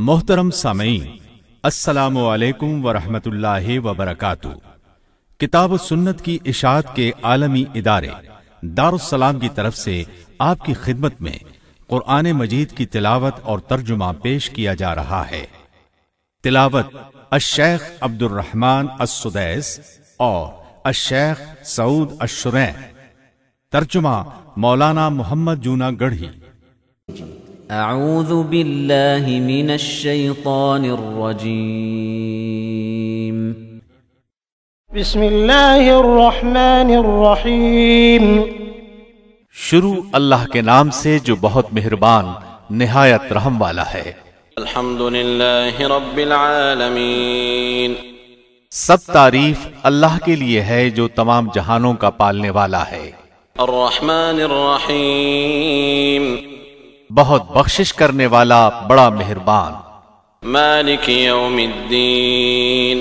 محترم سامعین السلام علیکم ورحمۃ اللہ وبرکاتہ کتاب و سنت کی اشاعت کے عالمی ادارے دارالسلام کی طرف سے آپ کی خدمت میں قرآن مجید کی تلاوت اور ترجمہ پیش کیا جا رہا ہے تلاوت الشیخ عبد الرحمن السدیس اور الشیخ سعود اشرح ترجمہ مولانا محمد جونا گڑھی أعوذ بالله من الشيطان الرجيم بسم اللہ الرحمن الرحیم شروع اللہ کے نام سے جو بہت مہربان نہایت رحم والا ہے الحمد للہ رب العالمین سب تعریف اللہ کے لیے ہے جو تمام جہانوں کا پالنے والا ہے الرحمن الرحیم بہت بخشش کرنے والا بڑا مہربان مالک یوم الدین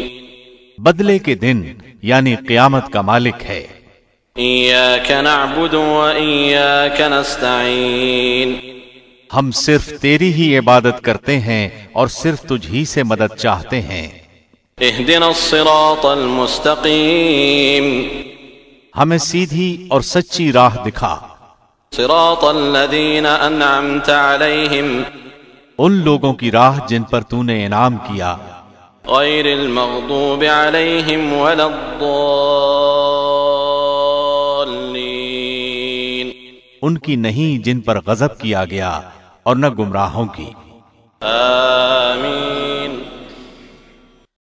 بدلے کے دن یعنی قیامت کا مالک ہے ایاک ایاک نعبد و نستعین ہم صرف تیری ہی عبادت کرتے ہیں اور صرف تجھ ہی سے مدد چاہتے ہیں الصراط المستقیم ہمیں سیدھی اور سچی راہ دکھا صراط الذین انعمت علیهم ان لوگوں کی راہ جن پر تُو نے انعام کیا غیر المغضوب علیہم ولا الضالین ان کی نہیں جن پر غضب کیا گیا اور نہ گمراہوں کی آمین